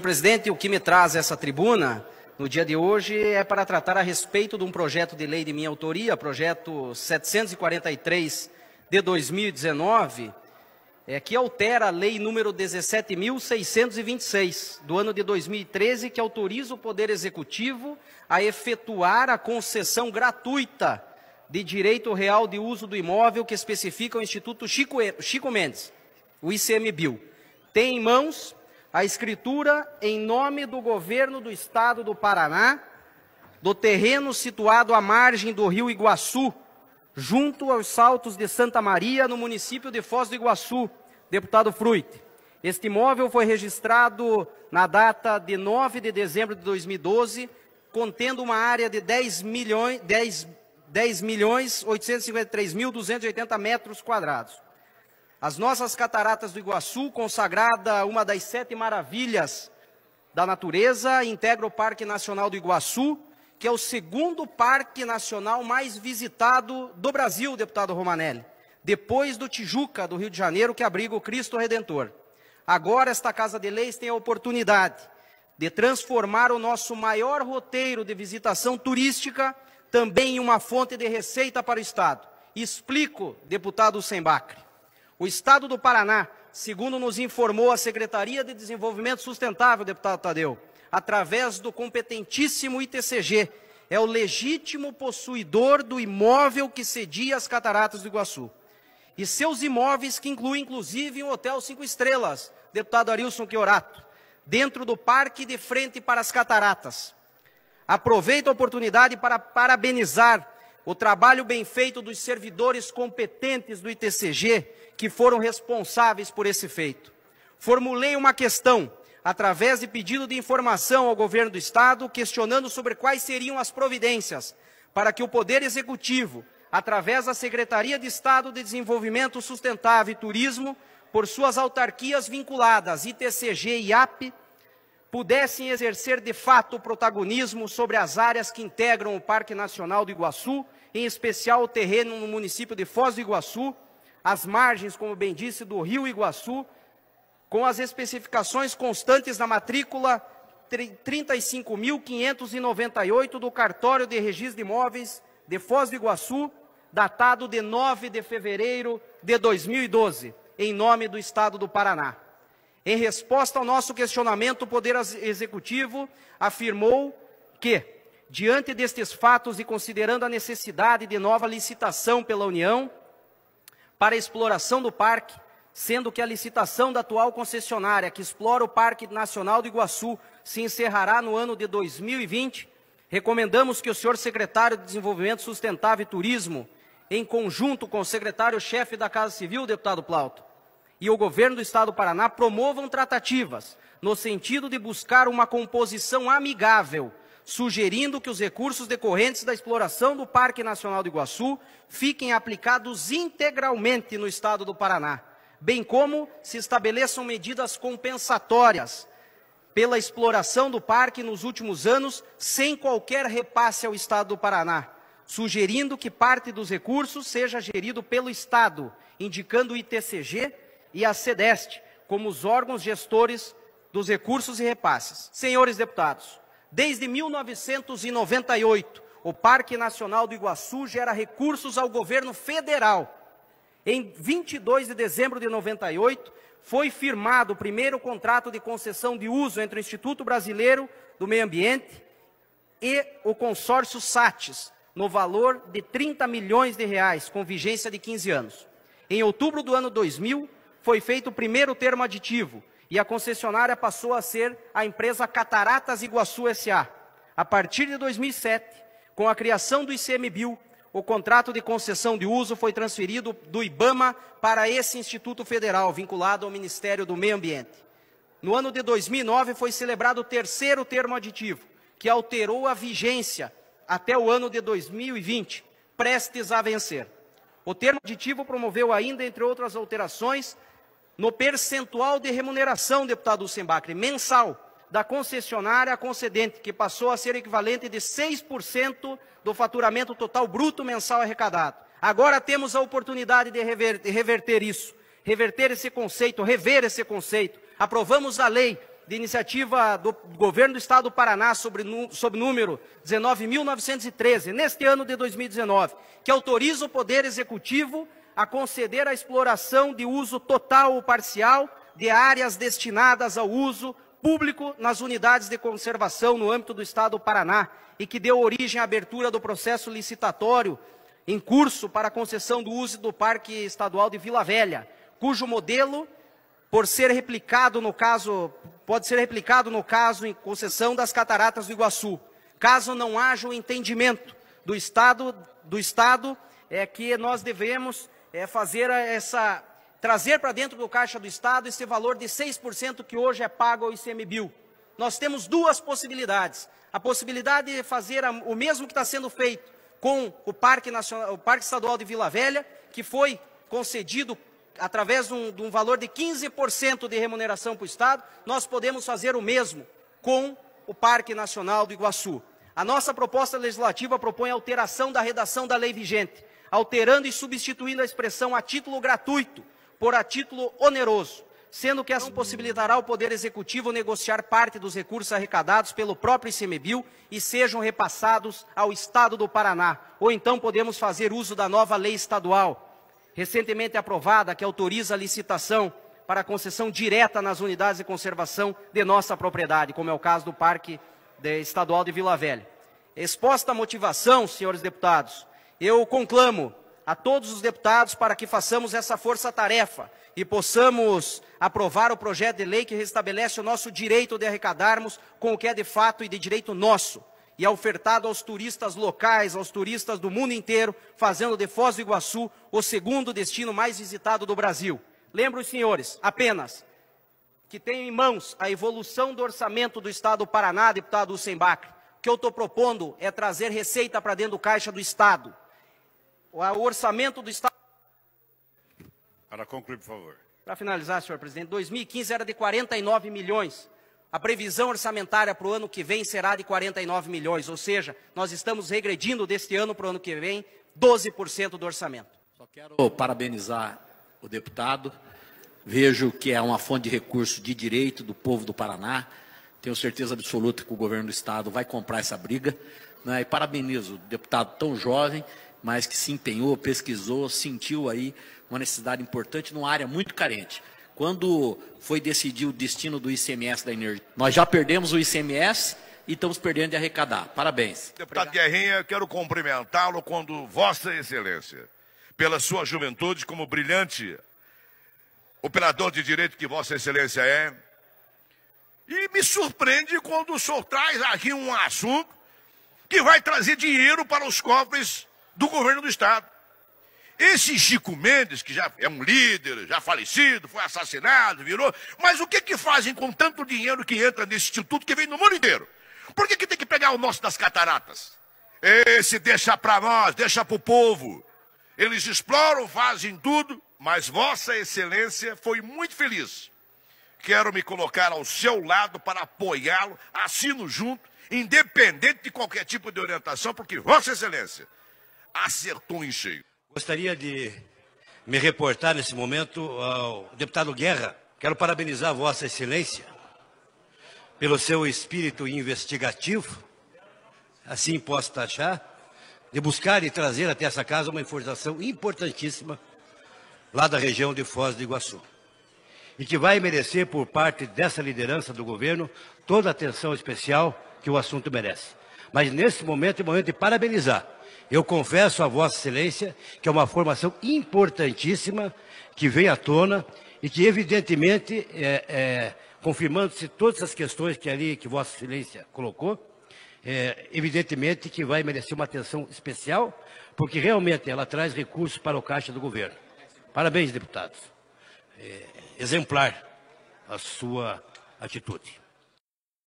Presidente, o que me traz essa tribuna no dia de hoje é para tratar a respeito de um projeto de lei de minha autoria, projeto 743 de 2019, é, que altera a lei número 17.626 do ano de 2013, que autoriza o Poder Executivo a efetuar a concessão gratuita de direito real de uso do imóvel que especifica o Instituto Chico, Chico Mendes, o ICMBio. Tem em mãos a escritura em nome do governo do estado do Paraná, do terreno situado à margem do rio Iguaçu, junto aos saltos de Santa Maria, no município de Foz do Iguaçu, deputado Fruit. Este imóvel foi registrado na data de 9 de dezembro de 2012, contendo uma área de 10 milhões, 10, 10 milhões 853.280 metros quadrados. As nossas cataratas do Iguaçu, consagrada uma das sete maravilhas da natureza, integra o Parque Nacional do Iguaçu, que é o segundo parque nacional mais visitado do Brasil, deputado Romanelli, depois do Tijuca, do Rio de Janeiro, que abriga o Cristo Redentor. Agora, esta Casa de Leis tem a oportunidade de transformar o nosso maior roteiro de visitação turística também em uma fonte de receita para o Estado. Explico, deputado Sembacre. O Estado do Paraná, segundo nos informou a Secretaria de Desenvolvimento Sustentável, deputado Tadeu, através do competentíssimo ITCG, é o legítimo possuidor do imóvel que cedia as cataratas do Iguaçu. E seus imóveis, que incluem inclusive um hotel cinco estrelas, deputado Arilson Chiorato, dentro do parque de frente para as cataratas. Aproveito a oportunidade para parabenizar o trabalho bem feito dos servidores competentes do ITCG que foram responsáveis por esse feito. Formulei uma questão através de pedido de informação ao governo do estado, questionando sobre quais seriam as providências para que o poder executivo, através da Secretaria de Estado de Desenvolvimento Sustentável e Turismo, por suas autarquias vinculadas ITCG e AP, pudessem exercer de fato o protagonismo sobre as áreas que integram o Parque Nacional do Iguaçu, em especial o terreno no município de Foz do Iguaçu, as margens, como bem disse, do rio Iguaçu, com as especificações constantes da matrícula 35.598 do cartório de registro de imóveis de Foz do Iguaçu, datado de 9 de fevereiro de 2012, em nome do Estado do Paraná. Em resposta ao nosso questionamento, o Poder Executivo afirmou que, diante destes fatos e considerando a necessidade de nova licitação pela União para exploração do parque, sendo que a licitação da atual concessionária que explora o Parque Nacional do Iguaçu se encerrará no ano de 2020, recomendamos que o senhor secretário de Desenvolvimento Sustentável e Turismo, em conjunto com o secretário-chefe da Casa Civil, deputado Plauto, e o governo do Estado do Paraná promovam tratativas no sentido de buscar uma composição amigável, sugerindo que os recursos decorrentes da exploração do Parque Nacional do Iguaçu fiquem aplicados integralmente no Estado do Paraná, bem como se estabeleçam medidas compensatórias pela exploração do parque nos últimos anos, sem qualquer repasse ao Estado do Paraná, sugerindo que parte dos recursos seja gerido pelo Estado, indicando o ITCG e a SEDEST como os órgãos gestores dos recursos e repasses. Senhores deputados, desde 1998, o Parque Nacional do Iguaçu gera recursos ao governo federal. Em 22 de dezembro de 98, foi firmado o primeiro contrato de concessão de uso entre o Instituto Brasileiro do Meio Ambiente e o consórcio SATES, no valor de 30 milhões de reais, com vigência de 15 anos. Em outubro do ano 2000, foi feito o primeiro termo aditivo e a concessionária passou a ser a empresa Cataratas Iguaçu SA. A partir de 2007, com a criação do ICMBio, o contrato de concessão de uso foi transferido do IBAMA para esse Instituto Federal, vinculado ao Ministério do Meio Ambiente. No ano de 2009 foi celebrado o terceiro termo aditivo, que alterou a vigência até o ano de 2020, prestes a vencer. O termo aditivo promoveu ainda, entre outras alterações, no percentual de remuneração, deputado Sembacre, mensal, da concessionária concedente, que passou a ser equivalente de 6% do faturamento total bruto mensal arrecadado. Agora temos a oportunidade de reverter, isso, reverter esse conceito, rever esse conceito. Aprovamos a lei de iniciativa do governo do estado do Paraná sobre, sobre número 19.913, neste ano de 2019, que autoriza o Poder Executivo a conceder a exploração de uso total ou parcial de áreas destinadas ao uso público nas unidades de conservação no âmbito do Estado do Paraná e que deu origem à abertura do processo licitatório em curso para a concessão do uso do Parque Estadual de Vila Velha, cujo modelo, por ser replicado no caso, pode ser replicado no caso em concessão das Cataratas do Iguaçu, caso não haja o entendimento do Estado, do Estado é que nós devemos é, fazer essa trazer para dentro do caixa do Estado esse valor de 6% que hoje é pago ao ICMBio. Nós temos duas possibilidades. A possibilidade de fazer o mesmo que está sendo feito com o Parque, Nacional, o Parque Estadual de Vila Velha, que foi concedido através de um, de um valor de 15% de remuneração para o Estado, nós podemos fazer o mesmo com o Parque Nacional do Iguaçu. A nossa proposta legislativa propõe alteração da redação da lei vigente, alterando e substituindo a expressão a título gratuito por a título oneroso, sendo que essa possibilitará ao Poder Executivo negociar parte dos recursos arrecadados pelo próprio ICMBio e sejam repassados ao Estado do Paraná, ou então podemos fazer uso da nova lei estadual, recentemente aprovada, que autoriza a licitação para concessão direta nas unidades de conservação de nossa propriedade, como é o caso do Parque Estadual de Vila Velha. Exposta a motivação, senhores deputados, eu conclamo a todos os deputados para que façamos essa força-tarefa e possamos aprovar o projeto de lei que restabelece o nosso direito de arrecadarmos com o que é de fato e de direito nosso, e é ofertado aos turistas locais, aos turistas do mundo inteiro, fazendo de Foz do Iguaçu o segundo destino mais visitado do Brasil. Lembro os senhores, apenas, que tenho em mãos a evolução do orçamento do Estado do Paraná, deputado Hussembach, o que eu estou propondo é trazer receita para dentro do caixa do Estado o orçamento do Estado. Para concluir, por favor. Para finalizar, senhor presidente, 2015 era de 49 milhões. A previsão orçamentária para o ano que vem será de 49 milhões, ou seja, nós estamos regredindo deste ano para o ano que vem 12% do orçamento. Só quero parabenizar o deputado. Vejo que é uma fonte de recurso de direito do povo do Paraná. Tenho certeza absoluta que o governo do Estado vai comprar essa briga. Né? E parabenizo o deputado tão jovem mas que se empenhou, pesquisou, sentiu aí uma necessidade importante numa área muito carente. Quando foi decidir o destino do ICMS da energia, nós já perdemos o ICMS e estamos perdendo de arrecadar. Parabéns. Deputado Guerrinha, quero cumprimentá-lo quando Vossa Excelência, pela sua juventude como brilhante operador de direito que Vossa Excelência é, e me surpreende quando o senhor traz aqui um assunto que vai trazer dinheiro para os cofres do governo do Estado. Esse Chico Mendes, que já é um líder, já falecido, foi assassinado, virou. Mas o que, que fazem com tanto dinheiro que entra nesse instituto que vem do mundo inteiro? Por que, que tem que pegar o nosso das cataratas? Esse deixa para nós, deixa para o povo. Eles exploram, fazem tudo, mas Vossa Excelência foi muito feliz. Quero me colocar ao seu lado para apoiá-lo, assino junto, independente de qualquer tipo de orientação, porque Vossa Excelência acertou em cheio. Gostaria de me reportar nesse momento ao deputado Guerra. Quero parabenizar Vossa Excelência pelo seu espírito investigativo, assim posso taxar, de buscar e trazer até essa casa uma informação importantíssima lá da região de Foz do Iguaçu. E que vai merecer, por parte dessa liderança do governo, toda a atenção especial que o assunto merece. Mas nesse momento é momento de parabenizar eu confesso a Vossa Excelência que é uma formação importantíssima que vem à tona e que, evidentemente, é, é, confirmando-se todas as questões que ali que Vossa Excelência colocou, é, evidentemente que vai merecer uma atenção especial, porque realmente ela traz recursos para o caixa do governo. Parabéns, deputados. É, exemplar a sua atitude.